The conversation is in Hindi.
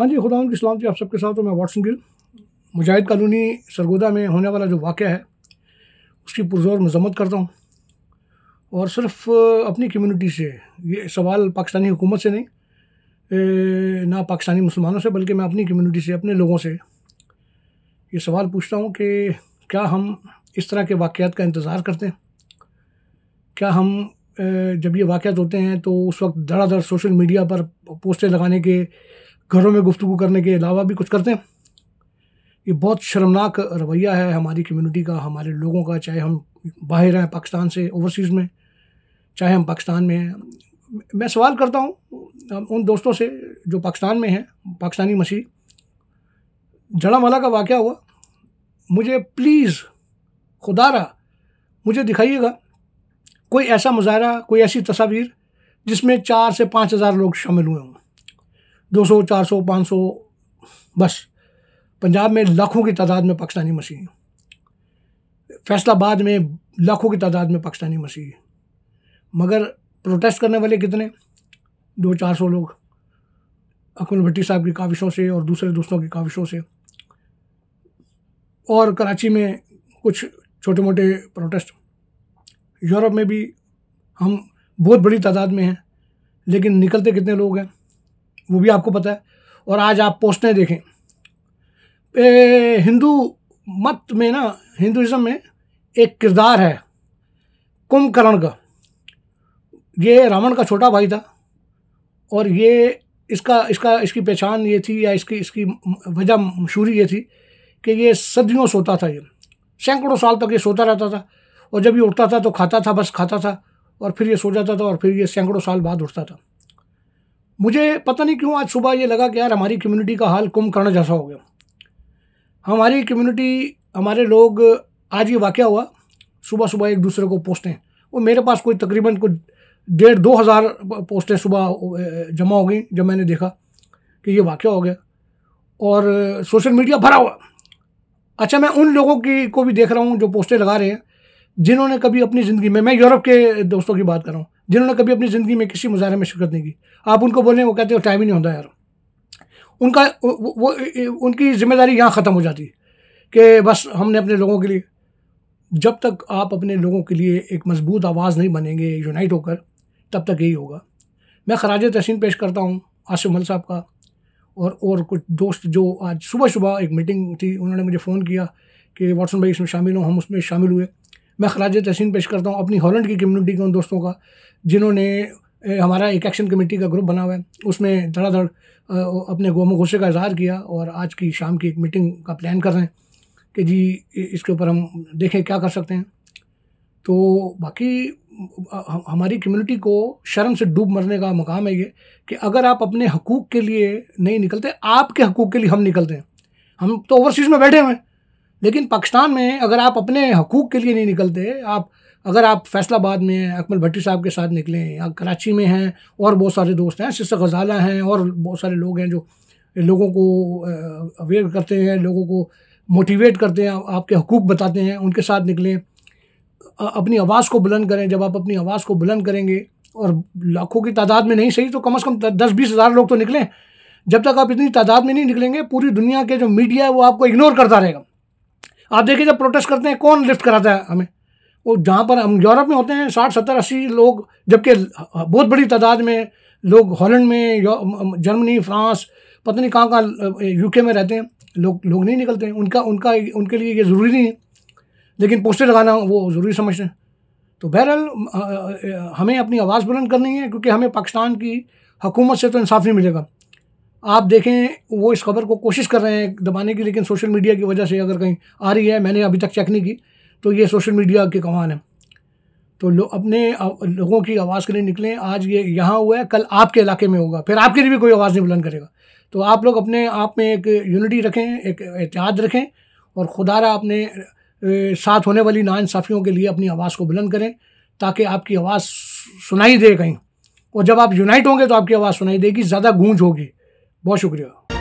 हाँ जी खुदा की सलामती आप सबके साथ हूँ मैं वाटसन गिल मुजाहिद कॉलोनी सरगोदा में होने वाला जो वाक़ है उसकी पुरजोर मजम्मत करता हूँ और सिर्फ अपनी कम्युनिटी से ये सवाल पाकिस्तानी हुकूमत से नहीं ए, ना पाकिस्तानी मुसलमानों से बल्कि मैं अपनी कम्युनिटी से अपने लोगों से ये सवाल पूछता हूँ कि क्या हम इस तरह के वाक़ात का इंतज़ार करते हैं क्या हम जब ये वाक़ होते हैं तो उस वक्त धड़ाधड़ सोशल मीडिया पर पोस्टें लगाने के घरों में गुफ्तु करने के अलावा भी कुछ करते हैं ये बहुत शर्मनाक रवैया है हमारी कम्युनिटी का हमारे लोगों का चाहे हम बाहर हैं पाकिस्तान से ओवरसीज़ में चाहे हम पाकिस्तान में हैं मैं सवाल करता हूँ उन दोस्तों से जो पाकिस्तान में हैं पाकिस्तानी मसीह माला का वाक़ हुआ मुझे प्लीज़ खुदारा मुझे दिखाइएगा कोई ऐसा मुजाहरा कोई ऐसी तस्वीर जिसमें चार से पाँच हज़ार लोग शामिल हुए हों 200 400 500 बस पंजाब में लाखों की तादाद में पाकिस्तानी मसीह फैसलाबाद में लाखों की तादाद में पाकिस्तानी मसीह मगर प्रोटेस्ट करने वाले कितने दो चार सौ लोग अकमल भट्टी साहब की काविशों से और दूसरे दोस्तों की काविशों से और कराची में कुछ छोटे मोटे प्रोटेस्ट यूरोप में भी हम बहुत बड़ी तादाद में हैं लेकिन निकलते कितने लोग हैं वो भी आपको पता है और आज आप पोस्टें देखें हिंदू मत में ना हिंदुज़म में एक किरदार है कुंभकर्ण का ये रावण का छोटा भाई था और ये इसका इसका इसकी पहचान ये थी या इसकी इसकी वजह मशहूरी ये थी कि ये सदियों सोता था ये सैकड़ों साल तक ये सोता रहता था और जब ये उठता था तो खाता था बस खाता था और फिर ये सो जाता था और फिर ये सैकड़ों साल बाद उठता था मुझे पता नहीं क्यों आज सुबह ये लगा कि यार हमारी कम्युनिटी का हाल कुंभकर्ण जैसा हो गया हमारी कम्युनिटी हमारे लोग आज ये वाक़ हुआ सुबह सुबह एक दूसरे को पोस्टें और मेरे पास कोई तकरीबन कुछ डेढ़ दो हज़ार पोस्टें सुबह जमा हो गई जब मैंने देखा कि ये वाक़ हो गया और सोशल मीडिया भरा हुआ अच्छा मैं उन लोगों की को भी देख रहा हूँ जो पोस्टें लगा रहे हैं जिन्होंने कभी अपनी ज़िंदगी में मैं यूरोप के दोस्तों की बात कर रहा हूँ जिन्होंने कभी अपनी ज़िंदगी में किसी मुजाहरे में शिरकत नहीं की आप उनको बोलें वो कहते हो टाइम ही नहीं होता यार उनका वो, वो उनकी ज़िम्मेदारी यहाँ ख़त्म हो जाती कि बस हमने अपने लोगों के लिए जब तक आप अपने लोगों के लिए एक मजबूत आवाज़ नहीं बनेंगे यूनाइट होकर तब तक यही होगा मैं खराज तहसीन पेश करता हूँ आसिफ मल साहब का और और कुछ दोस्त जो आज सुबह सुबह एक मीटिंग थी उन्होंने मुझे फ़ोन किया कि वाटसन भाई इसमें शामिल हूँ हम उसमें शामिल हुए मैं खराज तहसीन पेश करता हूँ अपनी हॉलैंड की कम्युनिटी के उन दोस्तों का जिन्होंने हमारा एक एक्शन कमेटी का ग्रुप बना हुआ है उसमें धड़ाधड़ अपने गोम गुस्से का इजहार किया और आज की शाम की एक मीटिंग का प्लान कर रहे हैं कि जी इसके ऊपर हम देखें क्या कर सकते हैं तो बाकी हमारी कम्युनिटी को शर्म से डूब मरने का मकाम है ये कि अगर आप अपने हकूक़ के लिए नहीं निकलते आपके हकूक़ के लिए हम निकलते हैं हम तो ओवरसीज़ में बैठे हुए हैं लेकिन पाकिस्तान में अगर आप अपने हकूक़ के लिए नहीं निकलते आप अगर आप फैसलाबाद में हैं अकमल भट्टी साहब के साथ निकलें या कराची में हैं और बहुत सारे दोस्त हैं सिस्सा गजाला हैं और बहुत सारे लोग हैं जो लोगों को अवेयर करते हैं लोगों को मोटिवेट करते हैं आपके हकूक़ बताते हैं उनके साथ निकलें अपनी आवाज़ को बुलंद करें जब आप अपनी आवाज़ को बुलंद करेंगे और लाखों की तादाद में नहीं सही तो कम अज़ कम दस बीस हज़ार लोग तो निकलें जब तक आप इतनी तादाद में नहीं निकलेंगे पूरी दुनिया के जो मीडिया है वो आपको इग्नोर करता रहेगा आप देखिए जब प्रोटेस्ट करते हैं कौन लिफ्ट कराता है हमें वो जहाँ पर हम यूरोप में होते हैं साठ सत्तर अस्सी लोग जबकि बहुत बड़ी तादाद में लोग हॉलैंड में जर्मनी फ्रांस पता नहीं कहाँ कहाँ यूके में रहते हैं लोग लोग नहीं निकलते हैं उनका उनका उनके लिए ये ज़रूरी नहीं है लेकिन पोस्टर लगाना वो ज़रूरी समझते हैं तो बहरहाल हमें अपनी आवाज़ बुलंद करनी है क्योंकि हमें पाकिस्तान की हकूमत से तो इंसाफ नहीं मिलेगा आप देखें वो इस खबर को कोशिश कर रहे हैं दबाने की लेकिन सोशल मीडिया की वजह से अगर कहीं आ रही है मैंने अभी तक चेक नहीं की तो ये सोशल मीडिया के कमान है तो लो, अपने लोगों की आवाज़ के लिए निकलें आज ये यहाँ हुआ है कल आपके इलाके में होगा फिर आपके लिए भी कोई आवाज़ नहीं बुलंद करेगा तो आप लोग अपने आप में एक यूनिटी रखें एक एहतियात रखें और खुदारा अपने साथ होने वाली नाानसाफ़ियों के लिए अपनी आवाज़ को बुलंद करें ताकि आपकी आवाज़ सुनाई दे कहीं और जब आप यूनाइट होंगे तो आपकी आवाज़ सुनाई देगी ज़्यादा गूंज होगी बहुत शुक्रिया